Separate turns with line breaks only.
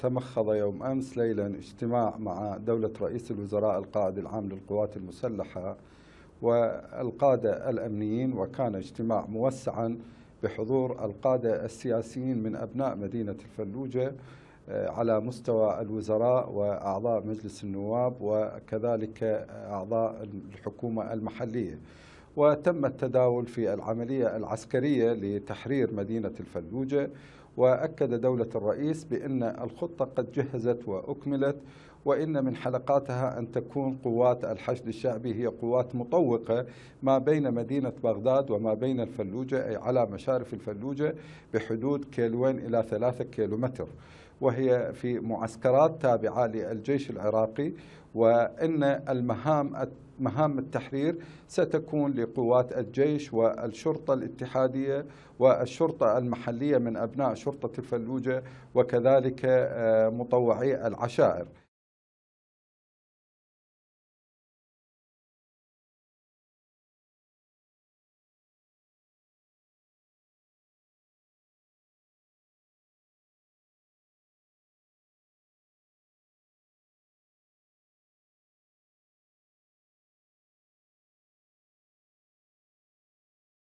تمخض يوم أمس ليلا اجتماع مع دولة رئيس الوزراء القائد العام للقوات المسلحة والقادة الأمنيين وكان اجتماع موسعا بحضور القادة السياسيين من أبناء مدينة الفلوجة آه، على مستوى الوزراء وأعضاء مجلس النواب وكذلك أعضاء الحكومة المحلية وتم التداول في العملية العسكرية لتحرير مدينة الفلوجة وأكد دولة الرئيس بأن الخطة قد جهزت وأكملت وإن من حلقاتها أن تكون قوات الحشد الشعبي هي قوات مطوقة ما بين مدينة بغداد وما بين الفلوجة أي على مشارف الفلوجة بحدود كيلوين إلى ثلاثة كيلومتر وهي في معسكرات تابعة للجيش العراقي وإن المهام مهام التحرير ستكون لقوات الجيش والشرطة الاتحادية والشرطة المحلية من أبناء شرطة الفلوجة وكذلك آه، مطوعي العشائر